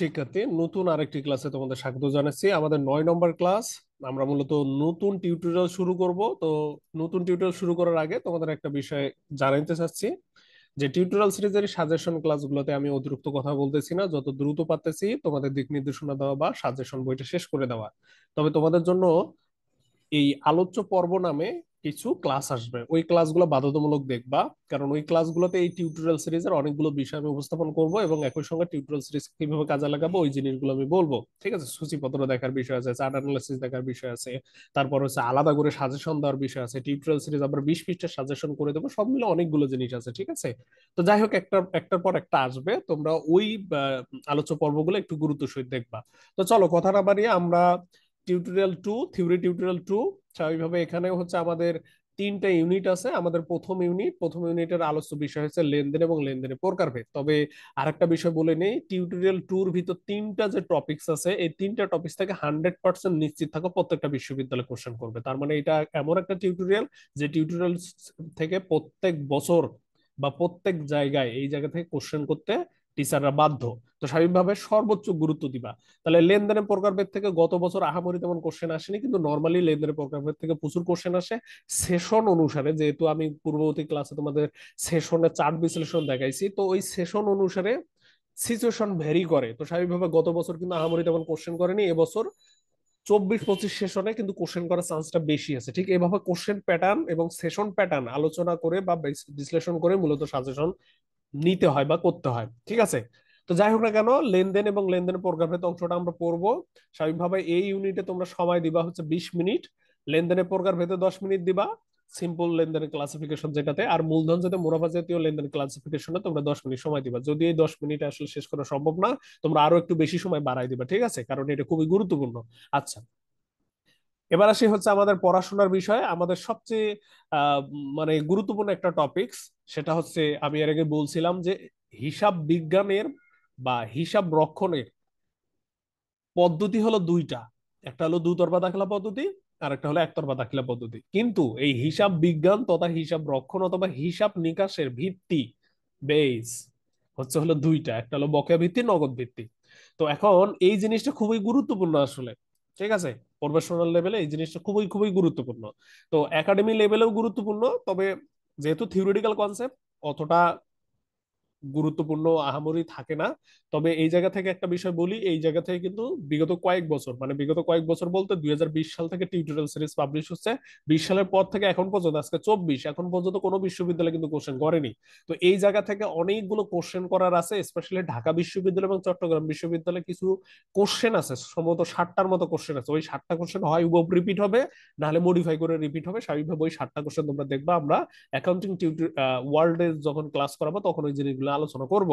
শিক্ষার্থী নতুন আরেকটি ক্লাসে তোমাদের স্বাগত জানাচ্ছি আমাদের নয় নম্বর ক্লাস আমরা মূলত নতুন টিউটোরিয়াল শুরু করব তো নতুন টিউটোরিয়াল শুরু করার আগে তোমাদের একটা বিষয় জানাইতে চাচ্ছি যে টিউটোরিয়াল সিরিজের সাজেশন ক্লাসগুলোতে আমি অতিরিক্ত কথা বলতেছি না যত দ্রুত পারতেছি তোমাদের দিক নির্দেশনা দেওয়া বা সাজেশন বইটা শেষ করে দেওয়া তবে তোমাদের জন্য এই আলোচ্য পর্ব নামে কিছু ক্লাস আসবে ওই ক্লাসগুলো বাধ্যতামূলক দেখবা কারণ ওই ক্লাসগুলোতে এই টিউটোরিয়াল সিরিজের অনেকগুলো বিষয় আমি উপস্থাপন করব এবং একই সঙ্গে টিউটোরিয়াল সিরিজ কিভাবে কাজে লাগাবো ওই জিনিসগুলো আমি বলবো ঠিক আছে সূচিপত্র দেখার বিষয় আছে চার্ট অ্যানালিসিস দেখার বিষয় আছে তারপর হচ্ছে আলাদা করে সাজেশন দেওয়ার বিষয় আছে টিউটোরিয়াল সিরিজ আমরা বিশ পৃষ্ঠের সাজেশন করে দেবো সব মিলে অনেকগুলো জিনিস আছে ঠিক আছে তো যাই হোক একটা একটার পর একটা আসবে তোমরা ওই আলোচ্য পর্বগুলো একটু গুরুত্ব সহিত দেখবা তো চলো কথা না বাড়িয়ে আমরা tutorial to theory tutorial to স্বাভাবিকভাবে এখানেও হচ্ছে আমাদের তিনটা ইউনিট আছে আমাদের প্রথম ইউনিট প্রথম ইউনিটের আলোচ্য বিষয় হচ্ছে লেনদেন এবং লেনদেনের প্রকারভেদ তবে আরেকটা বিষয় বলে নেই টিউটোরিয়াল টুর ভিতর তিনটা যে টপিক্স আছে এই তিনটা টপিক্স থেকে হান্ড্রেড পার্সেন্ট নিশ্চিত থাকো প্রত্যেকটা বিশ্ববিদ্যালয় কোশ্চেন করবে তার মানে এটা এমন একটা টিউটোরিয়াল যে টিউটোরিয়াল থেকে প্রত্যেক বছর বা প্রত্যেক জায়গায় এই জায়গা থেকে কোশ্চেন করতে টিচাররা বাধ্য তো স্বাভাবিকভাবে সর্বোচ্চ গুরুত্ব দিবা তাহলে লেনদেনের প্রকারভেদ থেকে গত বছর আহামরি তেমন কোশ্চেন আসেনি কিন্তু নর্মালি লেনদেনের প্রকারভেদ থেকে প্রচুর কোশ্চেন আসে সেশন অনুসারে যেহেতু আমি পূর্ববর্তী ক্লাসে তোমাদের সেশনে চার্ট বিশ্লেষণ দেখাইছি তো ওই সেশন অনুসারে সিচুয়েশন ভেরি করে তো স্বাভাবিকভাবে গত বছর কিন্তু আহামরি তেমন কোশ্চেন করেনি এবছর চব্বিশ পঁচিশ সেশনে কিন্তু কোশ্চেন করার চান্সটা বেশি আছে ঠিক এভাবে কোশ্চেন প্যাটার্ন এবং সেশন প্যাটার্ন আলোচনা করে বা বিশ্লেষণ করে মূলত সাজেশন নিতে হয় বা করতে হয় ঠিক আছে তো যাই হোক না কেন লেনদেন এবং লেনদেন প্রোগ্রাফের অংশটা আমরা পড়বো স্বাভাবিকভাবে এই ইউনিটে তোমরা সময় দিবা হচ্ছে বিশ মিনিট লেনদেনের প্রকার ভেতরে দশ মিনিট দিবা সিম্পল লেনদেনের ক্লাসিফিকেশন যেটাতে আর মূলধন যাতে মুনাফা জাতীয় লেনদেন ক্লাসিফিকেশনে তোমরা দশ মিনিট সময় দিবা যদি এই দশ মিনিট আসলে শেষ করা সম্ভব না তোমরা আরো একটু বেশি সময় বাড়াই দিবা ঠিক আছে কারণ এটা খুবই গুরুত্বপূর্ণ আচ্ছা এবার আসি হচ্ছে আমাদের পড়াশোনার বিষয়ে আমাদের সবচেয়ে মানে গুরুত্বপূর্ণ একটা টপিকস সেটা হচ্ছে আমি এর আগে বলছিলাম যে হিসাব বিজ্ঞানের বা হিসাব রক্ষণের পদ্ধতি হলো দুইটা একটা হলো দুতরফা দাখিলা পদ্ধতি আর একটা হলো একতরফা দাখিলা পদ্ধতি কিন্তু এই হিসাব বিজ্ঞান তথা হিসাব রক্ষণ অথবা হিসাব নিকাশের ভিত্তি বেস হচ্ছে হলো দুইটা একটা হলো বকেয়া ভিত্তি নগদ ভিত্তি তো এখন এই জিনিসটা খুবই গুরুত্বপূর্ণ আসলে ঠিক আছে প্রফেশনাল লেভেলে এই জিনিসটা খুবই খুবই গুরুত্বপূর্ণ তো একাডেমি লেভেলেও গুরুত্বপূর্ণ তবে যেহেতু থিওরিটিক্যাল কনসেপ্ট অতটা গুরুত্বপূর্ণ আহামরি থাকে না তবে এই জায়গা থেকে একটা বিষয় বলি এই জায়গা থেকে কিন্তু বিগত কয়েক বছর মানে বিগত কয়েক বছর বলতে দুই সাল থেকে টিউটোরিয়াল সিরিজ পাবলিশ হচ্ছে বিশ সালের পর থেকে এখন পর্যন্ত আজকে চব্বিশ এখন পর্যন্ত কোনো বিশ্ববিদ্যালয় কিন্তু কোশ্চেন করেনি তো এই জায়গা থেকে অনেকগুলো কোশ্চেন করার আছে স্পেশালি ঢাকা বিশ্ববিদ্যালয় এবং চট্টগ্রাম বিশ্ববিদ্যালয়ে কিছু কোশ্চেন আছে সম্ভবত ষাটটার মতো কোশ্চেন আছে ওই ষাটটা কোশ্চেন হয় উপ রিপিট হবে নাহলে মডিফাই করে রিপিট হবে স্বাভাবিকভাবে ওই ষাটটা কোশ্চেন তোমরা দেখবা আমরা অ্যাকাউন্টিং টিউটর ওয়ার্ল্ডে যখন ক্লাস করাবো তখন ওই জিনিসগুলো আলোচনা করব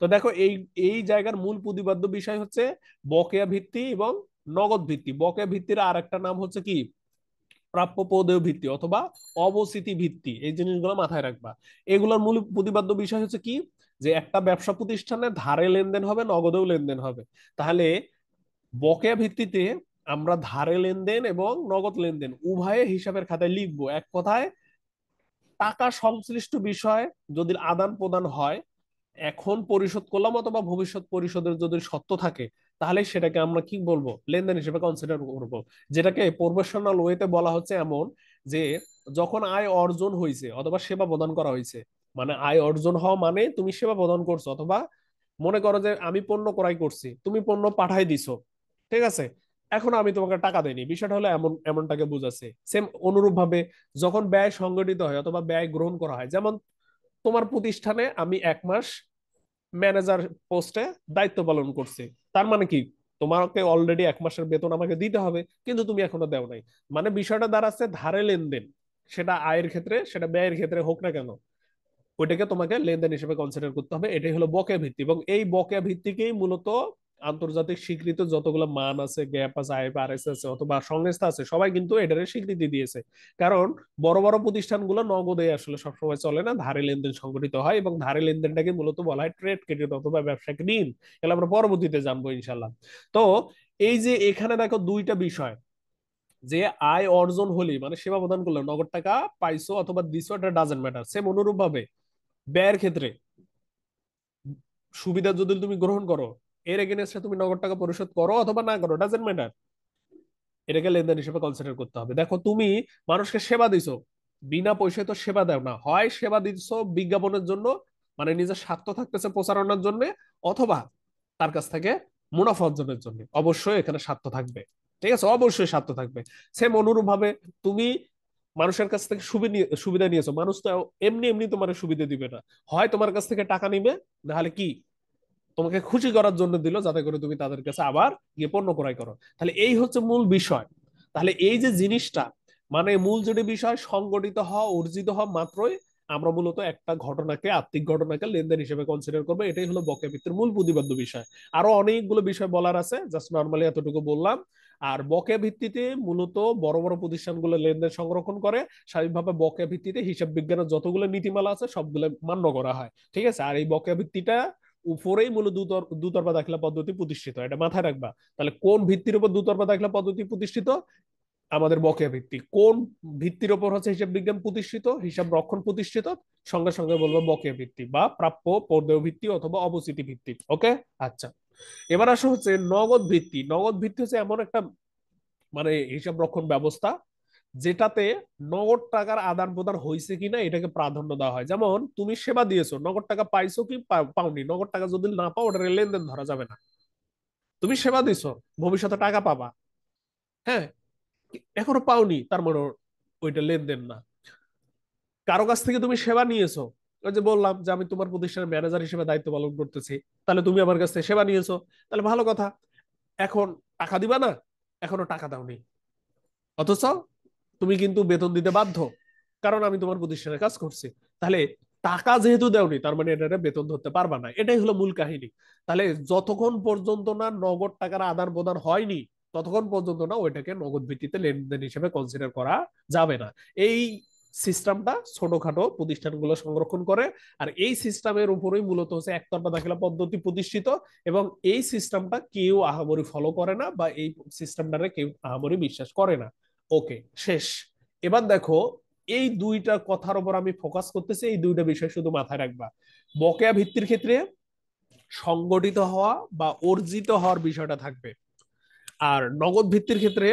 তো দেখো এই এই জায়গার মূল প্রতিপাদ্য বিষয় হচ্ছে বকেয়া ভিত্তি এবং নগদ ভিত্তি বকেয়া ভিত্তির আর একটা নাম হচ্ছে কি প্রাপ্য পদেয় ভিত্তি অথবা অবস্থিতি ভিত্তি এই জিনিসগুলো মাথায় রাখবা এগুলোর মূল প্রতিপাদ্য বিষয় হচ্ছে কি যে একটা ব্যবসা প্রতিষ্ঠানে ধারে লেনদেন হবে নগদেও লেনদেন হবে তাহলে বকেয়া ভিত্তিতে আমরা ধারে লেনদেন এবং নগদ লেনদেন উভয়ে হিসাবের খাতায় লিখবো এক কথায় টাকা সংশ্লিষ্ট বিষয় যদি আদান প্রদান হয় এখন পরিশোধ করলাম অথবা ভবিষ্যৎ পরিশোধের যদি সত্য থাকে তাহলে সেটাকে আমরা কি বলবো লেনদেন হিসেবে কনসিডার করবো যেটাকে প্রফেশনাল ওয়েতে বলা হচ্ছে এমন যে যখন আয় অর্জন হয়েছে অথবা সেবা প্রদান করা হয়েছে মানে আয় অর্জন হওয়া মানে তুমি সেবা প্রদান করছো অথবা মনে করো যে আমি পণ্য ক্রয় করছি তুমি পণ্য পাঠাই দিছো ঠিক আছে এখন আমি তোমাকে টাকা দেইনি বিষয়টা হলো এমন এমনটাকে বুঝাচ্ছে সেম অনুরূপ ভাবে যখন ব্যয় সংগঠিত হয় অথবা ব্যয় গ্রহণ করা হয় যেমন তোমার প্রতিষ্ঠানে আমি এক মাস ম্যানেজার পোস্টে দায়িত্ব পালন করছি তার মানে কি তোমাকে অলরেডি এক মাসের বেতন আমাকে দিতে হবে কিন্তু তুমি এখনো দেও নাই মানে বিষয়টা দাঁড়াচ্ছে ধারে লেনদেন সেটা আয়ের ক্ষেত্রে সেটা ব্যয়ের ক্ষেত্রে হোক না কেন ওইটাকে তোমাকে লেনদেন হিসেবে কনসিডার করতে হবে এটাই হলো বকেয়া ভিত্তি এবং এই বকেয়া ভিত্তিকেই মূলত আন্তর্জাতিক স্বীকৃত যতগুলো মান আছে গ্যাপ আছে আইএফ আর এস আছে অথবা সংস্থা আছে সবাই কিন্তু এটারে স্বীকৃতি দিয়েছে কারণ বড় বড় প্রতিষ্ঠানগুলো নগদে আসলে সবসময় চলে না ধারে লেনদেন সংগঠিত হয় এবং ধারে লেনদেনটাকে মূলত বলা হয় ট্রেড ক্রেডিট অথবা ব্যবসায়িক ঋণ এটা আমরা পরবর্তীতে জানবো ইনশাল্লাহ তো এই যে এখানে দেখো দুইটা বিষয় যে আয় অর্জন হলি মানে সেবা প্রদান করলে নগদ টাকা পাইছো অথবা দিছো এটা ডাজেন ম্যাটার সেম অনুরূপ ভাবে ব্যয়ের ক্ষেত্রে সুবিধা যদি তুমি গ্রহণ করো এর এগেনস্টে তুমি নগদ টাকা পরিশোধ করো অথবা না করো ডাজেন্ট ম্যাটার এটাকে লেনদেন হিসেবে কনসিডার করতে হবে দেখো তুমি মানুষকে সেবা দিছো বিনা পয়সায় তো সেবা দেও না হয় সেবা দিচ্ছ বিজ্ঞাপনের জন্য মানে নিজের স্বার্থ থাকতেছে প্রচারণার জন্য অথবা তার কাছ থেকে মুনাফা অর্জনের জন্য অবশ্যই এখানে স্বার্থ থাকবে ঠিক আছে অবশ্যই স্বার্থ থাকবে সেম অনুরূপ ভাবে তুমি মানুষের কাছ থেকে সুবিধা নিয়েছো মানুষ তো এমনি এমনি তোমার সুবিধা দিবে না হয় তোমার কাছ থেকে টাকা নিবে নাহলে কি তোমাকে খুশি করার জন্য দিল যাতে করে তুমি তাদের কাছে আবার গিয়ে পণ্য ক্রয় করো তাহলে এই হচ্ছে মূল বিষয় তাহলে এই যে জিনিসটা মানে মূল যদি বিষয় সংগঠিত হওয়া অর্জিত হওয়া মাত্রই আমরা মূলত একটা ঘটনাকে আর্থিক ঘটনাকে লেনদেন হিসেবে কনসিডার করবো এটাই হলো বকেবৃত্তির মূল প্রতিবাদ্য বিষয় আরো অনেকগুলো বিষয় বলার আছে জাস্ট নর্মালি এতটুকু বললাম আর বকে ভিত্তিতে মূলত বড় বড় প্রতিষ্ঠানগুলো লেনদেন সংরক্ষণ করে স্বাভাবিকভাবে বকে ভিত্তিতে হিসাব বিজ্ঞানের যতগুলো নীতিমালা আছে সবগুলো মান্য করা হয় ঠিক আছে আর এই বকে ভিত্তিটা উপরেই মূলত দুতরফা দাখিলা পদ্ধতি প্রতিষ্ঠিত এটা মাথায় রাখবা তাহলে কোন ভিত্তির উপর দুতরফা দাখিলা পদ্ধতি প্রতিষ্ঠিত আমাদের বকেয়া ভিত্তি কোন ভিত্তির উপর হচ্ছে হিসাব বিজ্ঞান প্রতিষ্ঠিত হিসাব রক্ষণ প্রতিষ্ঠিত সঙ্গে সঙ্গে বলবো বকেয়া ভিত্তি বা প্রাপ্য পর্দেয় ভিত্তি অথবা অবস্থিতি ভিত্তি ওকে আচ্ছা এবার আসা হচ্ছে নগদ ভিত্তি নগদ ভিত্তি হচ্ছে এমন একটা মানে হিসাব রক্ষণ ব্যবস্থা যেটাতে নগদ টাকার আদান প্রদান হয়েছে কিনা এটাকে প্রাধান্য দেওয়া হয় যেমন তুমি সেবা দিয়েছো নগদ টাকা পাইছো কি পাওনি নগদ টাকা যদি না পাও ওটা লেনদেন ধরা যাবে না তুমি সেবা দিছো ভবিষ্যতে টাকা পাবা হ্যাঁ এখনো পাওনি তার মানে ওইটা লেনদেন না কারো কাছ থেকে তুমি সেবা নিয়েছো ওই যে বললাম যে আমি তোমার প্রতিষ্ঠানের ম্যানেজার হিসেবে দায়িত্ব পালন করতেছি তাহলে তুমি আমার কাছ থেকে সেবা নিয়েছো তাহলে ভালো কথা এখন টাকা দিবা না এখনো টাকা দাওনি অথচ তুমি কিন্তু বেতন দিতে বাধ্য কারণ আমি তোমার প্রতিষ্ঠানে কাজ করছি তাহলে টাকা যেহেতু দেওনি তার মানে এটা বেতন ধরতে পারবা না এটাই হলো মূল কাহিনী তাহলে যতক্ষণ পর্যন্ত না নগদ টাকার আদান প্রদান হয়নি ততক্ষণ পর্যন্ত না ওইটাকে নগদ ভিত্তিতে লেনদেন হিসেবে কনসিডার করা যাবে না এই সিস্টেমটা ছোটখাটো প্রতিষ্ঠানগুলো সংরক্ষণ করে আর এই সিস্টেমের উপরেই মূলত হচ্ছে একতরফা দাখিলা পদ্ধতি প্রতিষ্ঠিত এবং এই সিস্টেমটা কেউ আহামরি ফলো করে না বা এই সিস্টেমটারে কেউ আহামরি বিশ্বাস করে না ওকে শেষ এবার দেখো এই দুইটা কথার উপর আমি ফোকাস করতেছি এই দুইটা বিষয় শুধু মাথায় রাখবা বকেয়া ভিত্তির ক্ষেত্রে সংগঠিত হওয়া বা অর্জিত হওয়ার বিষয়টা থাকবে আর নগদ ভিত্তির ক্ষেত্রে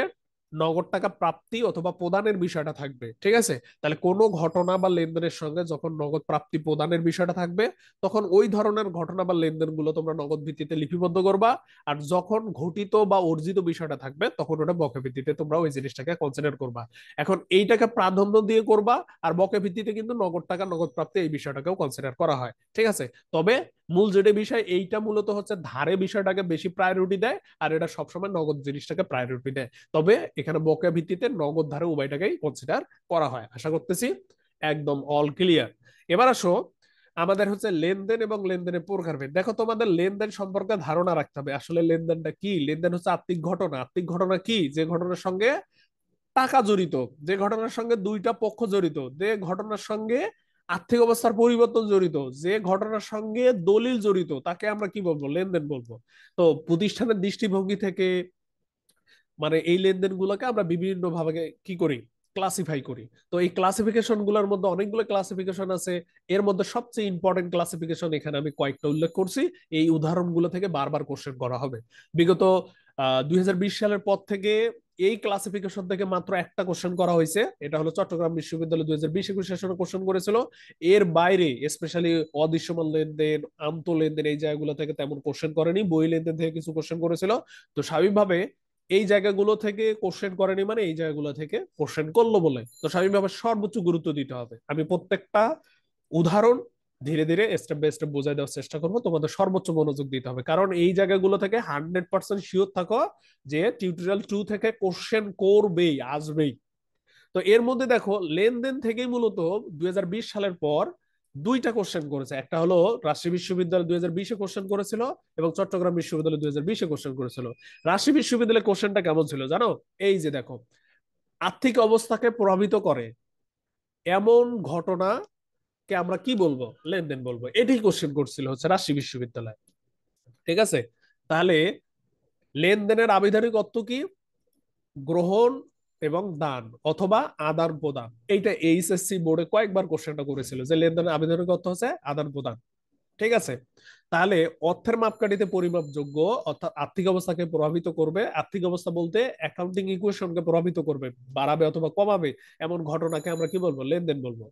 নগদ টাকা প্রাপ্তি অথবা প্রদানের বিষয়টা থাকবে ঠিক আছে তাহলে কোনো ঘটনা বা লেনদেনের সঙ্গে যখন নগদ প্রাপ্তি প্রদানের বিষয়টা থাকবে তখন ওই ধরনের ঘটনা বা লেনদেনগুলো তোমরা নগদ ভিত্তিতে লিপিবদ্ধ করবা আর যখন ঘটিত বা অর্জিত বিষয়টা থাকবে তখন ওটা বকে ভিত্তিতে তোমরা ওই জিনিসটাকে কনসিডার করবা এখন এইটাকে প্রাধান্য দিয়ে করবা আর বকে ভিত্তিতে কিন্তু নগদ টাকা নগদ প্রাপ্তি এই বিষয়টাকেও কনসিডার করা হয় ঠিক আছে তবে মূল যেটা বিষয় এইটা মূলত হচ্ছে ধারে বিষয়টাকে বেশি প্রায়োরিটি দেয় আর এটা সবসময় নগদ জিনিসটাকে প্রায়োরিটি দেয় তবে এখানে বকেয়া ভিত্তিতে নগদ ধারে উভয়টাকেই কনসিডার করা হয় আশা করতেছি একদম অল ক্লিয়ার এবার আসো আমাদের হচ্ছে লেনদেন এবং লেনদেনের প্রকারভেদ দেখো তোমাদের লেনদেন সম্পর্কে ধারণা রাখতে হবে আসলে লেনদেনটা কি লেনদেন হচ্ছে আর্থিক ঘটনা আত্মিক ঘটনা কি যে ঘটনার সঙ্গে টাকা জড়িত যে ঘটনার সঙ্গে দুইটা পক্ষ জড়িত যে ঘটনার সঙ্গে আর্থিক অবস্থার পরিবর্তন জড়িত যে ঘটনার সঙ্গে দলিল জড়িত তাকে আমরা কি বলবো লেনদেন বলবো তো প্রতিষ্ঠানের দৃষ্টিভঙ্গি থেকে মানে এই লেনদেন গুলোকে আমরা বিভিন্ন ভাবে কি করি ক্লাসিফাই করি তো এই ক্লাসিফিকেশন গুলোর মধ্যে অনেকগুলো ক্লাসিফিকেশন আছে এর মধ্যে সবচেয়ে ইম্পর্টেন্ট ক্লাসিফিকেশন এখানে আমি কয়েকটা উল্লেখ করছি এই উদাহরণগুলো থেকে বারবার কোশ্চেন করা হবে বিগত দুই সালের পর থেকে এই ক্লাসিফিকেশন থেকে মাত্র একটা কোশ্চেন করা হয়েছে এটা হলো চট্টগ্রাম বিশ্ববিদ্যালয় দুই হাজার বিশ একুশ সেশনে কোশ্চেন করেছিল এর বাইরে স্পেশালি অদৃশ্যমান লেনদেন আন্ত লেনদেন এই জায়গাগুলো থেকে তেমন কোশ্চেন করেনি বই লেনদেন থেকে কিছু কোশ্চেন করেছিল তো স্বাভাবিকভাবে এই জায়গাগুলো থেকে কোশ্চেন করেনি মানে এই জায়গাগুলো থেকে কোশ্চেন করলো বলে তো স্বাভাবিকভাবে সর্বোচ্চ গুরুত্ব দিতে হবে আমি প্রত্যেকটা উদাহরণ ধীরে ধীরে স্টেপ বাই স্টেপ বোঝাই দেওয়ার চেষ্টা করবো তোমাদের সর্বোচ্চ মনোযোগ দিতে হবে কারণ এই জায়গাগুলো থেকে হান্ড্রেড পার্সেন্ট শিওর থাকো যে টিউটোরিয়াল টু থেকে কোশ্চেন করবেই আসবেই তো এর মধ্যে দেখো লেনদেন থেকেই মূলত দুই সালের পর দুইটা কোশ্চেন করেছে একটা হলো রাজশাহী বিশ্ববিদ্যালয় দুই হাজার বিশে কোশ্চেন করেছিল এবং চট্টগ্রাম বিশ্ববিদ্যালয় দুই হাজার বিশে কোশ্চেন করেছিল রাজশাহী বিশ্ববিদ্যালয়ের কোশ্চেনটা কেমন ছিল জানো এই যে দেখো আর্থিক অবস্থাকে প্রভাবিত করে এমন ঘটনা কে আমরা কি বলবো লেনদেন বলবো এটি কোশ্চেন করছিল হচ্ছে রাশি বিশ্ববিদ্যালয় ঠিক আছে তাহলে লেনদেনের আবিধানিক অর্থ কি গ্রহণ এবং দান অথবা আদান প্রদান এইটা এইচএসসি বোর্ডে কয়েকবার কোশ্চেনটা করেছিল যে লেনদেনের আবেদনের অর্থ হচ্ছে আদান প্রদান ঠিক আছে তাহলে অর্থের মাপকাঠিতে পরিমাপযোগ্য অর্থাৎ আর্থিক অবস্থাকে প্রভাবিত করবে আর্থিক অবস্থা বলতে অ্যাকাউন্টিং ইকুয়েশনকে প্রভাবিত করবে বাড়াবে অথবা কমাবে এমন ঘটনাকে আমরা কি বলবো লেনদেন বলবো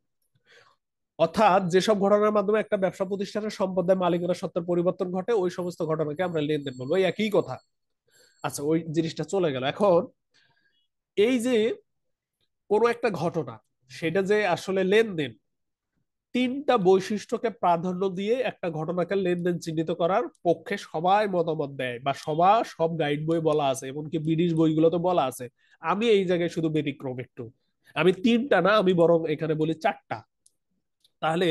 অর্থাৎ যেসব ঘটনার মাধ্যমে একটা ব্যবসা প্রতিষ্ঠানের সম্পদের মালিকানা সত্তার পরিবর্তন ঘটে ওই সমস্ত ঘটনাকে আমরা লেনদেন বলবো ওই একই কথা আচ্ছা ওই জিনিসটা চলে গেল এখন এই যে কোনো একটা ঘটনা সেটা যে আসলে লেনদেন তিনটা বৈশিষ্ট্যকে প্রাধান্য দিয়ে একটা ঘটনাকে লেনদেন চিহ্নিত করার পক্ষে সবাই মতামত দেয় বা সবা সব গাইড বই বলা আছে এমনকি ব্রিটিশ বইগুলোতে বলা আছে আমি এই জায়গায় শুধু ব্যতিক্রম একটু আমি তিনটা না আমি বরং এখানে বলি চারটা তাহলে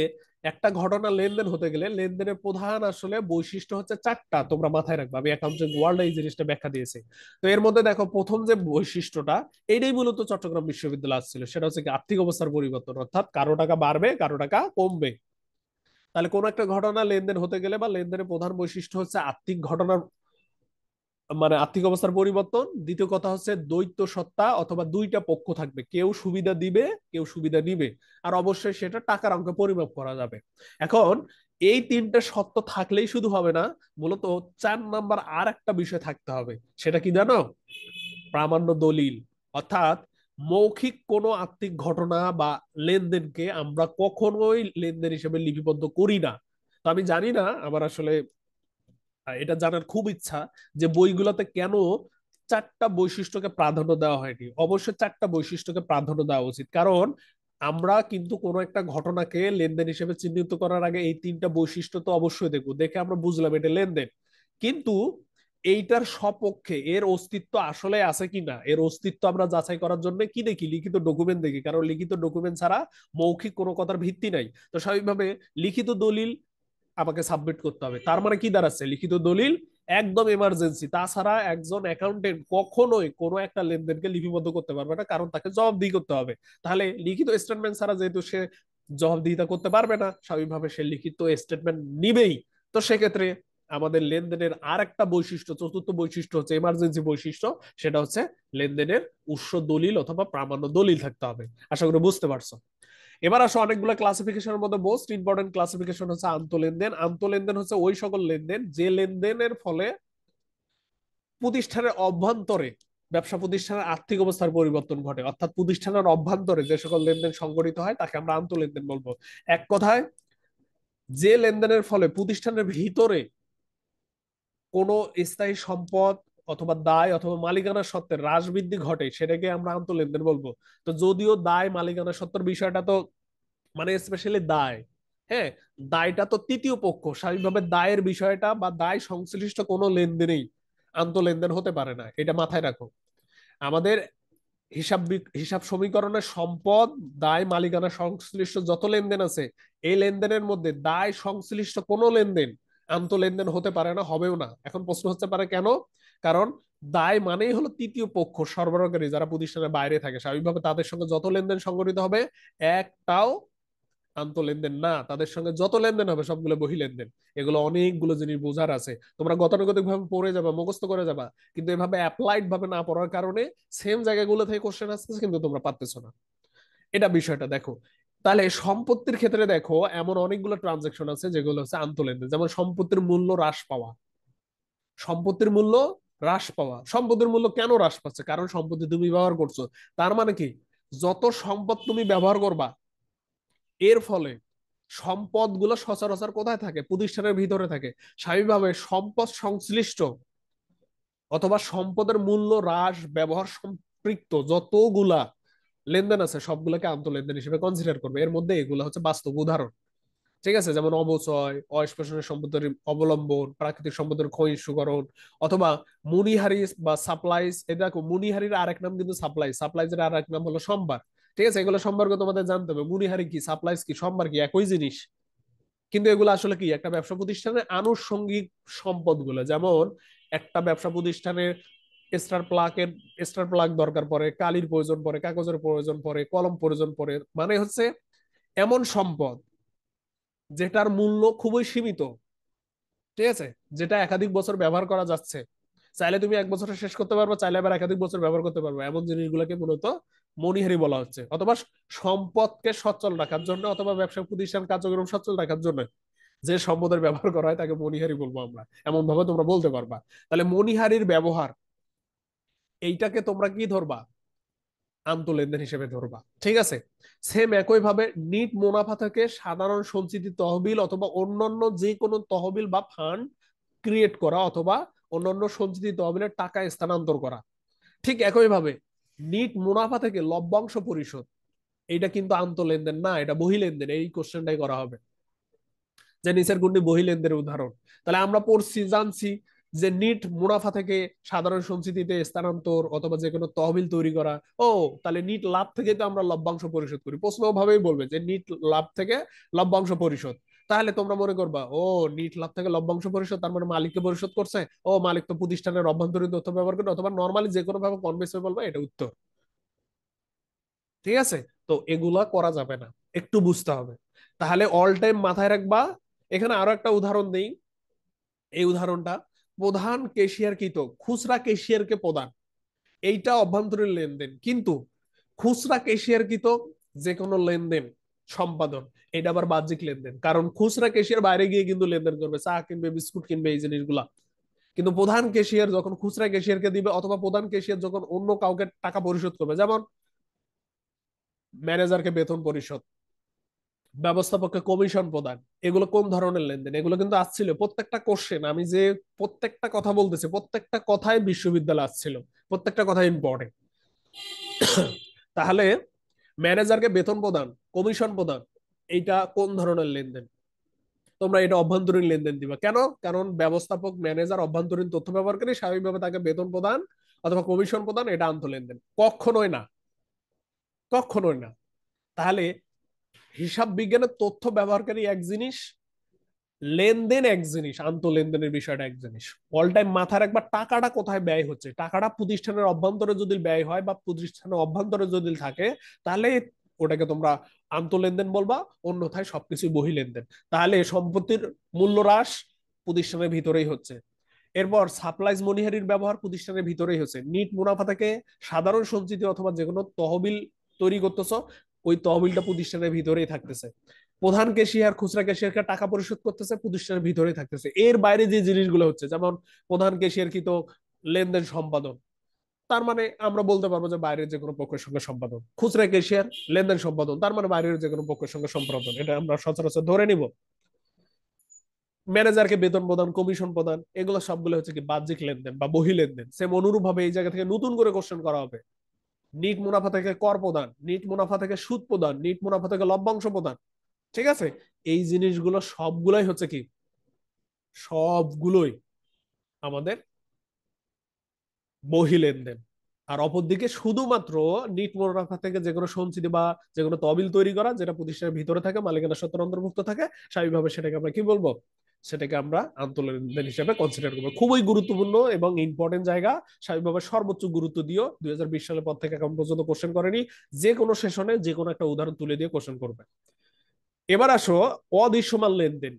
একটা ঘটনা লেনদেন হতে গেলে লেনদেনের প্রধান আসলে বৈশিষ্ট্য হচ্ছে চারটা তোমরা মাথায় রাখবে আমি অ্যাকাউন্টিং ওয়ার্ল্ড এই জিনিসটা ব্যাখ্যা দিয়েছি তো এর মধ্যে দেখো প্রথম যে বৈশিষ্ট্যটা এটাই মূলত চট্টগ্রাম বিশ্ববিদ্যালয় আসছিল সেটা হচ্ছে কি আর্থিক অবস্থার পরিবর্তন অর্থাৎ কারো টাকা বাড়বে কারো টাকা কমবে তাহলে কোনো একটা ঘটনা লেনদেন হতে গেলে বা লেনদেনের প্রধান বৈশিষ্ট্য হচ্ছে আর্থিক ঘটনার মানে আর্থিক অবস্থার পরিবর্তন দ্বিতীয় কথা হচ্ছে দ্বৈত সত্তা অথবা দুইটা পক্ষ থাকবে কেউ সুবিধা দিবে কেউ সুবিধা নিবে আর অবশ্যই সেটা টাকার অঙ্কে পরিমাপ করা যাবে এখন এই তিনটা সত্য থাকলেই শুধু হবে না মূলত চার নাম্বার আর একটা বিষয় থাকতে হবে সেটা কি জানো প্রামাণ্য দলিল অর্থাৎ মৌখিক কোন আর্থিক ঘটনা বা লেনদেনকে আমরা কখনোই লেনদেন হিসেবে লিপিবদ্ধ করি না তো আমি জানি না আমার আসলে এটা জানার খুব ইচ্ছা যে বইগুলোতে কেন চারটা বৈশিষ্ট্যকে প্রাধান্য দেওয়া হয়নি অবশ্যই চারটা বৈশিষ্ট্যকে প্রাধান্য দেওয়া উচিত কারণ আমরা কিন্তু কোনো একটা ঘটনাকে লেনদেন হিসেবে চিহ্নিত করার আগে এই তিনটা বৈশিষ্ট্য তো অবশ্যই দেখবো দেখে আমরা বুঝলাম এটা লেনদেন কিন্তু এইটার সপক্ষে এর অস্তিত্ব আসলে আছে কিনা এর অস্তিত্ব আমরা যাচাই করার জন্য কি দেখি লিখিত ডকুমেন্ট দেখি কারণ লিখিত ডকুমেন্ট ছাড়া মৌখিক কোনো কথার ভিত্তি নাই তো স্বাভাবিকভাবে লিখিত দলিল আমাকে সাবমিট করতে হবে তার মানে কি দাঁড়াচ্ছে লিখিত দলিল একদম এমার্জেন্সি তাছাড়া একজন অ্যাকাউন্টেন্ট কখনোই কোনো একটা লেনদেনকে লিপিবদ্ধ করতে পারবে না কারণ তাকে জবাবদিহি করতে হবে তাহলে লিখিত স্টেটমেন্ট ছাড়া যেহেতু সে জবাবদিহিতা করতে পারবে না স্বাভাবিকভাবে সে লিখিত স্টেটমেন্ট নিবেই তো সেক্ষেত্রে আমাদের লেনদেনের আর একটা বৈশিষ্ট্য চতুর্থ বৈশিষ্ট্য হচ্ছে এমার্জেন্সি বৈশিষ্ট্য সেটা হচ্ছে লেনদেনের উৎস দলিল অথবা প্রামাণ্য দলিল থাকতে হবে আশা করি বুঝতে পারছো এবার আসো অনেকগুলো ক্লাসিফিকেশনের মধ্যে মোস্ট ইম্পর্টেন্ট ক্লাসিফিকেশন হচ্ছে আন্তঃলেনদেন আন্তঃলেনদেন হচ্ছে ওই সকল লেনদেন যে লেনদেনের ফলে প্রতিষ্ঠানের অভ্যন্তরে ব্যবসা প্রতিষ্ঠানের আর্থিক অবস্থার পরিবর্তন ঘটে অর্থাৎ প্রতিষ্ঠানের অভ্যন্তরে যে সকল লেনদেন সংগঠিত হয় তাকে আমরা লেনদেন বলবো এক কথায় যে লেনদেনের ফলে প্রতিষ্ঠানের ভিতরে কোনো স্থায়ী সম্পদ অথবা দায় অথবা মালিকানা সত্ত্বের হ্রাস বৃদ্ধি ঘটে সেটাকে আমরা লেনদেন বলবো তো যদিও দায় মালিকানা সত্ত্বের বিষয়টা তো মানে স্পেশালি দায় হ্যাঁ দায়টা তো তৃতীয় পক্ষ স্বাভাবিকভাবে দায়ের বিষয়টা বা দায় সংশ্লিষ্ট কোনো লেনদেনেই লেনদেন হতে পারে না এটা মাথায় রাখো আমাদের হিসাব হিসাব সমীকরণের সম্পদ দায় মালিকানা সংশ্লিষ্ট যত লেনদেন আছে এই লেনদেনের মধ্যে দায় সংশ্লিষ্ট কোনো লেনদেন আন্ত লেনদেন হতে পারে না হবেও না এখন প্রশ্ন হতে পারে কেন কারণ দায় মানেই হলো তৃতীয় পক্ষ সরবরাহকারী যারা প্রতিষ্ঠানের বাইরে থাকে স্বাভাবিকভাবে তাদের সঙ্গে যত লেনদেন সংগঠিত হবে একটাও আন্ত লেনদেন না তাদের সঙ্গে যত লেনদেন হবে সবগুলো বহি লেনদেন এগুলো অনেকগুলো জিনিস বোঝার আছে তোমরা গতানুগতিক ভাবে পড়ে যাবে মুখস্ত করে যাবা কিন্তু এভাবে অ্যাপ্লাইড ভাবে না পড়ার কারণে সেম জায়গাগুলো থেকে কোশ্চেন আসতেছে কিন্তু তোমরা পারতেছো না এটা বিষয়টা দেখো তাহলে সম্পত্তির ক্ষেত্রে দেখো এমন অনেকগুলো ট্রানজাকশন আছে যেগুলো হচ্ছে আন্ত লেনদেন যেমন সম্পত্তির মূল্য হ্রাস পাওয়া সম্পত্তির মূল্য হ্রাস পাওয়া সম্পদের মূল্য কেন হ্রাস পাচ্ছে কারণ সম্পত্তি তুমি ব্যবহার করছো তার মানে কি যত সম্পদ তুমি ব্যবহার করবা এর ফলে সম্পদগুলো সচরাচর কোথায় থাকে প্রতিষ্ঠানের ভিতরে থাকে স্বাভাবিকভাবে সম্পদ সংশ্লিষ্ট অথবা সম্পদের মূল্য হ্রাস ব্যবহার সম্পৃক্ত যতগুলা লেনদেন আছে সবগুলোকে আন্ত লেনদেন হিসেবে কনসিডার করবে এর মধ্যে এগুলো হচ্ছে বাস্তব উদাহরণ ঠিক আছে যেমন অবচয় অস্পোষণের সম্পদের অবলম্বন প্রাকৃতিক সম্পদের সুকরণ অথবা মুনিহারি বা সাপ্লাইজ এ দেখো মুনিহারির আরেক নাম কিন্তু সাপ্লাই সাপ্লাইজের আরেক নাম হলো সোমবার ঠিক আছে এগুলো সম্পর্কে তোমাদের জানতে হবে মুনিহারি কি সাপ্লাইজ কি সোমবার কি একই জিনিস কিন্তু এগুলো আসলে কি একটা ব্যবসা প্রতিষ্ঠানের আনুষঙ্গিক সম্পদগুলো যেমন একটা ব্যবসা প্রতিষ্ঠানের স্টার প্লাকের স্টার প্লাক দরকার পড়ে কালির প্রয়োজন পড়ে কাগজের প্রয়োজন পড়ে কলম প্রয়োজন পড়ে মানে হচ্ছে এমন সম্পদ যেটার মূল্য খুবই সীমিত ঠিক আছে যেটা একাধিক বছর ব্যবহার করা যাচ্ছে চাইলে তুমি এক বছর শেষ করতে পারবে চাইলে আবার একাধিক বছর ব্যবহার করতে পারবে এমন জিনিসগুলোকে মূলত মনিহারি বলা হচ্ছে অথবা সম্পদকে সচল রাখার জন্য অথবা ব্যবসা প্রতিষ্ঠান কার্যক্রম সচল রাখার জন্য যে সম্পদের ব্যবহার করা হয় তাকে মনিহারি বলবো আমরা এমন ভাবে তোমরা বলতে পারবা তাহলে মনিহারির ব্যবহার এইটাকে তোমরা কি ধরবা আন্ত লেনদেন হিসেবে ধরবা ঠিক আছে সেম একইভাবে নিট মুনাফা থেকে সাধারণ সঞ্চিতি তহবিল অথবা অন্যান্য যে কোনো তহবিল বা ফান্ড ক্রিয়েট করা অথবা অন্যান্য সঞ্চিতি তহবিলের টাকা স্থানান্তর করা ঠিক একইভাবে নিট মুনাফা থেকে লভ্যাংশ পরিশোধ এটা কিন্তু আন্ত লেনদেন না এটা বহি লেনদেন এই কোশ্চেনটাই করা হবে যে নিচের কোনটি বহি লেনদেনের উদাহরণ তাহলে আমরা পড়ছি জানছি যে নিট মুনাফা থেকে সাধারণ সঞ্চিতিতে স্থানান্তর অথবা যে কোনো তহবিল তৈরি করা ও তাহলে নিট লাভ থেকে তো আমরা লভ্যাংশ পরিশোধ করি প্রশ্ন ভাবেই বলবে যে নিট লাভ থেকে লভ্যাংশ পরিশোধ তাহলে তোমরা মনে করবা ও নিট লাভ থেকে লভ্যাংশ পরিশোধ তার মানে মালিককে পরিশোধ করছে ও মালিক তো প্রতিষ্ঠানের অভ্যন্তরীণ তথ্য ব্যবহার করে অথবা নর্মালি যে কোনো ভাবে কনভেন্সে বলবা এটা উত্তর ঠিক আছে তো এগুলা করা যাবে না একটু বুঝতে হবে তাহলে অল টাইম মাথায় রাখবা এখানে আরো একটা উদাহরণ দিই এই উদাহরণটা প্রধান কেশিয়ার কি তো খুচরা কেশিয়ারকে প্রদান এইটা অভ্যন্তরীণ লেনদেন কিন্তু খুচরা কেশিয়ার কি তো যে কোনো লেনদেন সম্পাদন এটা আবার বাহ্যিক লেনদেন কারণ খুচরা কেশিয়ার বাইরে গিয়ে কিন্তু লেনদেন করবে চা কিনবে বিস্কুট কিনবে এই জিনিসগুলা কিন্তু প্রধান কেশিয়ার যখন খুচরা কেশিয়ারকে দিবে অথবা প্রধান কেশিয়ার যখন অন্য কাউকে টাকা পরিশোধ করবে যেমন ম্যানেজারকে বেতন পরিশোধ ব্যবস্থাপককে কমিশন প্রদান এগুলো কোন ধরনের লেনদেন এগুলো কিন্তু আসছিল প্রত্যেকটা কোশ্চেন আমি যে প্রত্যেকটা কথা বলতেছি প্রত্যেকটা কথায় বিশ্ববিদ্যালয় আসছিল প্রত্যেকটা কথা ইম্পর্টেন্ট তাহলে ম্যানেজারকে বেতন প্রদান কমিশন প্রদান এইটা কোন ধরনের লেনদেন তোমরা এটা অভ্যন্তরীণ লেনদেন দিবা কেন কারণ ব্যবস্থাপক ম্যানেজার অভ্যন্তরীণ তথ্য ব্যবহার করে স্বাভাবিকভাবে তাকে বেতন প্রদান অথবা কমিশন প্রদান এটা আন্ত লেনদেন কখনোই না কখনোই না তাহলে হিসাব বিজ্ঞানের তথ্য ব্যবহারকারী এক জিনিস লেনদেন এক জিনিস আন্ত লেনদেনের বিষয়টা এক জিনিস অল টাইম মাথায় একবার টাকাটা কোথায় ব্যয় হচ্ছে টাকাটা প্রতিষ্ঠানের অভ্যন্তরে যদি ব্যয় হয় বা প্রতিষ্ঠানের অভ্যন্তরে যদি থাকে তাহলে ওটাকে তোমরা আন্ত লেনদেন বলবা অন্যথায় সবকিছু বহি লেনদেন তাহলে সম্পত্তির মূল্য হ্রাস প্রতিষ্ঠানের ভিতরেই হচ্ছে এরপর সাপ্লাইজ মনিহারির ব্যবহার প্রতিষ্ঠানের ভিতরেই হচ্ছে নিট মুনাফা থেকে সাধারণ সঞ্চিতি অথবা যে কোনো তহবিল তৈরি করতেছ ওই তহবিলটা প্রতিষ্ঠানের ভিতরেই থাকতেছে প্রধান কেশিয়ার খুচরা কেশিয়ারকে টাকা পরিশোধ করতেছে প্রতিষ্ঠানের ভিতরেই থাকতেছে এর বাইরে যে জিনিসগুলো হচ্ছে যেমন প্রধান কেশিয়ার কি তো লেনদেন সম্পাদন তার মানে আমরা বলতে পারবো যে বাইরের যে কোনো পক্ষের সঙ্গে সম্পাদন খুচরা কেশিয়ার লেনদেন সম্পাদন তার মানে বাইরের যে কোনো পক্ষের সঙ্গে সম্পাদন এটা আমরা সচরাচর ধরে নিব ম্যানেজারকে বেতন প্রদান কমিশন প্রদান এগুলো সবগুলো হচ্ছে কি বাহ্যিক লেনদেন বা বহি লেনদেন সেম অনুরূপ ভাবে এই জায়গা থেকে নতুন করে কোশ্চেন করা হবে নিট মুনাফা থেকে কর প্রদান নিট মুনাফা থেকে সুদ প্রদান নিট মুনাফা থেকে লভ্যাংশ প্রদান ঠিক আছে এই জিনিসগুলো সবগুলোই হচ্ছে কি সবগুলোই আমাদের বহি লেনদেন আর অপরদিকে শুধুমাত্র নিট মুনাফা থেকে যে কোনো সঞ্চিতি বা যে কোনো তহবিল তৈরি করা যেটা প্রতিষ্ঠানের ভিতরে থাকে মালিকানা সত্ত্বের অন্তর্ভুক্ত থাকে স্বাভাবিকভাবে সেটাকে আমরা কি বলবো সেটাকে আমরা আন্দোলন হিসেবে কনসিডার করবো খুবই গুরুত্বপূর্ণ এবং ইম্পর্টেন্ট জায়গা স্বাভাবিকভাবে সর্বোচ্চ গুরুত্ব দিও দুই সালের পর থেকে এখন পর্যন্ত কোশ্চেন করেনি যে কোনো সেশনে যে কোনো একটা উদাহরণ তুলে দিয়ে কোশ্চেন করবে এবার আসো অদৃশ্যমান লেনদেন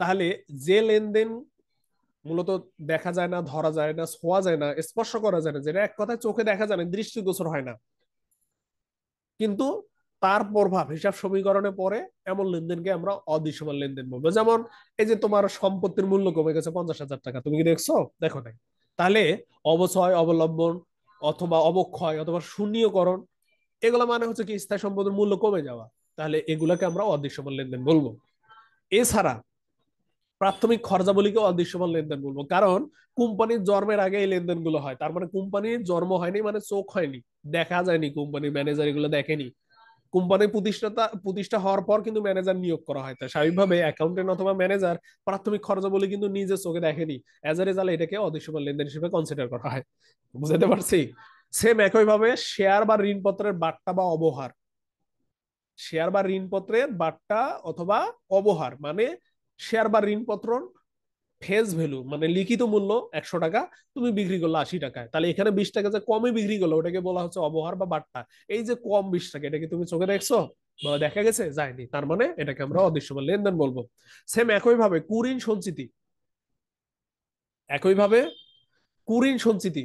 তাহলে যে লেনদেন মূলত দেখা যায় না ধরা যায় না ছোঁয়া যায় না স্পর্শ করা যায় না যেটা এক কথায় চোখে দেখা যায় না দৃষ্টিগোচর হয় না কিন্তু তার প্রভাব হিসাব সমীকরণে পরে এমন লেনদেনকে আমরা অদৃশ্যমান লেনদেন বলবো যেমন এই যে তোমার সম্পত্তির মূল্য কমে গেছে পঞ্চাশ হাজার টাকা তুমি কি দেখছো দেখো নাই তাহলে অবচয় অবলম্বন অথবা অবক্ষয় অথবা শূন্যকরণ এগুলো মানে হচ্ছে কি স্থায়ী সম্পদের মূল্য কমে যাওয়া তাহলে এগুলাকে আমরা অদৃশ্যমান লেনদেন বলবো এছাড়া প্রাথমিক খরচাবলীকে অদৃশ্যমান লেনদেন বলবো কারণ কোম্পানির জন্মের আগে এই লেনদেনগুলো হয় তার মানে কোম্পানির জন্ম হয়নি মানে চোখ হয়নি দেখা যায়নি কোম্পানির ম্যানেজার এগুলো দেখেনি কোম্পানি প্রতিষ্ঠাতা প্রতিষ্ঠা হওয়ার পর কিন্তু ম্যানেজার নিয়োগ করা হয় তাই স্বাভাবিকভাবে অ্যাকাউন্টেন্ট অথবা ম্যানেজার প্রাথমিক বলে কিন্তু নিজে চোখে দেখেনি অ্যাজ এ রেজাল্ট এটাকে অদৃশ্যমান লেনদেন হিসেবে কনসিডার করা হয় বুঝতে পারছি সেম একইভাবে শেয়ার বা ঋণপত্রের বার্তা বা অবহার শেয়ার বা ঋণপত্রের বার্তা অথবা অবহার মানে শেয়ার বা ঋণপত্র ফেস ভ্যালু মানে লিখিত মূল্য একশো টাকা তুমি বিক্রি করলো আশি টাকায় তাহলে এখানে বিশ টাকা যে কমে বিক্রি করলো ওটাকে বলা হচ্ছে অবহার বা বাট্টা এই যে কম বিশ টাকা এটাকে তুমি চোখে দেখছো বা দেখা গেছে যায়নি তার মানে এটাকে আমরা অদৃশ্যমান লেনদেন বলবো সেম একই ভাবে কুরিন সঞ্চিতি একইভাবে কুরিন সঞ্চিতি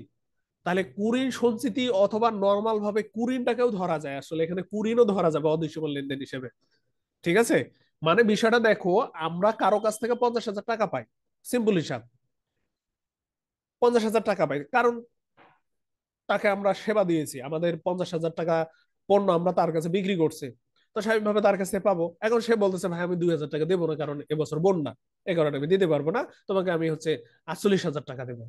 তাহলে কুরিন সঞ্চিতি অথবা নর্মাল ভাবে কুরিনটাকেও ধরা যায় আসলে এখানে কুরিনও ধরা যাবে অদৃশ্যমান লেনদেন হিসেবে ঠিক আছে মানে বিষয়টা দেখো আমরা কারো কাছ থেকে পঞ্চাশ হাজার টাকা পাই সিম্পল হিসাব পঞ্চাশ হাজার টাকা পাই কারণ তাকে আমরা সেবা দিয়েছি আমাদের পঞ্চাশ হাজার টাকা পণ্য আমরা তার কাছে বিক্রি করছি তো স্বাভাবিকভাবে তার কাছে পাবো এখন সে বলতেছে ভাই আমি দুই হাজার টাকা দেবো না কারণ এবছর বন্যা এ কারণে আমি দিতে পারবো না তোমাকে আমি হচ্ছে আটচল্লিশ হাজার টাকা দেবো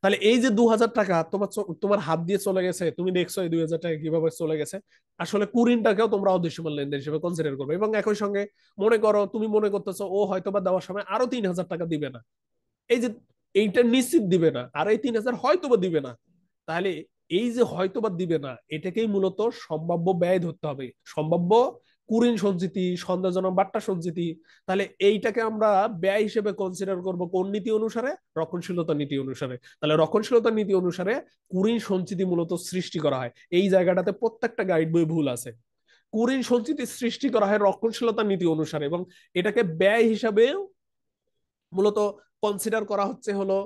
তাহলে এই যে দু হাজার টাকা তোমার তোমার হাত দিয়ে চলে গেছে তুমি দেখছো এই দুই হাজার টাকা কিভাবে চলে গেছে আসলে কুড়িনটাকেও তোমরা অদৃশ্যমান লেনদেন হিসেবে কনসিডার করবে এবং একই সঙ্গে মনে করো তুমি মনে করতেছো ও হয়তো বা দেওয়ার সময় আরো তিন হাজার টাকা দিবে না এই যে এইটা নিশ্চিত দিবে না আর এই তিন হাজার হয়তো বা দিবে না তাহলে এই যে হয়তো বা দিবে না এটাকেই মূলত সম্ভাব্য ব্যয় ধরতে হবে সম্ভাব্য কুরিন সঞ্চিতি সন্দেহজনক বাট্টা সঞ্চিতি তাহলে এইটাকে আমরা ব্যয় হিসেবে কনসিডার করব কোন নীতি অনুসারে রক্ষণশীলতা নীতি অনুসারে তাহলে রক্ষণশীলতা নীতি অনুসারে কুরিন সঞ্চিতি মূলত সৃষ্টি করা হয় এই জায়গাটাতে প্রত্যেকটা গাইড বই ভুল আছে কুরিন সঞ্চিতি সৃষ্টি করা হয় রক্ষণশীলতা নীতি অনুসারে এবং এটাকে ব্যয় হিসাবে মূলত কনসিডার করা হচ্ছে হলো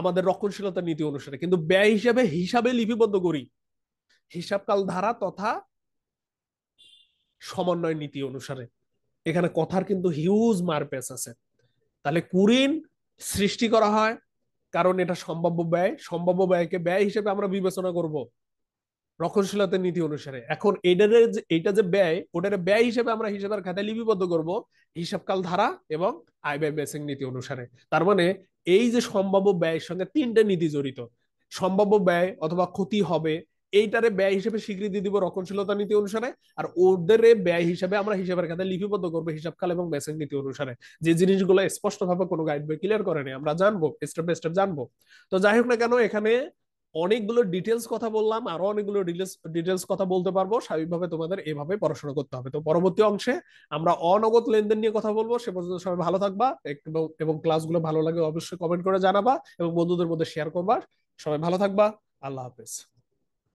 আমাদের রক্ষণশীলতা নীতি অনুসারে কিন্তু ব্যয় হিসাবে হিসাবে লিপিবদ্ধ করি হিসাবকাল ধারা তথা সমন্বয় নীতি অনুসারে এখানে কথার কিন্তু হিউজ মারপেস আছে তাহলে কুরিন সৃষ্টি করা হয় কারণ এটা সম্ভাব্য ব্যয় সম্ভাব্য ব্যয়কে ব্যয় হিসেবে আমরা বিবেচনা করব রক্ষণশীলতার নীতি অনুসারে এখন এটার এটা যে ব্যয় ওটার ব্যয় হিসেবে আমরা হিসেবের খাতায় লিপিবদ্ধ করব হিসাবকাল ধারা এবং আয় ব্যয় বেসিং নীতি অনুসারে তার মানে এই যে সম্ভাব্য ব্যয়ের সঙ্গে তিনটা নীতি জড়িত সম্ভাব্য ব্যয় অথবা ক্ষতি হবে এইটারে ব্যয় হিসেবে স্বীকৃতি দিব রক্ষণশীলতা নীতি অনুসারে আর ওদের ব্যয় হিসেবে আমরা হিসাবের খাতে লিপিবদ্ধ করবো হিসাব খাল এবং বেসিক নীতি অনুসারে যে জিনিসগুলো স্পষ্টভাবে কোনো গাইড বই ক্লিয়ার করেনি আমরা জানবো স্টেপ বাই স্টেপ জানবো তো যাই হোক না কেন এখানে অনেকগুলো ডিটেলস কথা বললাম আরো অনেকগুলো ডিটেলস ডিটেলস কথা বলতে পারবো স্বাভাবিকভাবে তোমাদের এভাবে পড়াশোনা করতে হবে তো পরবর্তী অংশে আমরা অনগত লেনদেন নিয়ে কথা বলবো সে পর্যন্ত সবাই ভালো থাকবা এবং ক্লাসগুলো ভালো লাগে অবশ্যই কমেন্ট করে জানাবা এবং বন্ধুদের মধ্যে শেয়ার করবা সবাই ভালো থাকবা আল্লাহ হাফেজ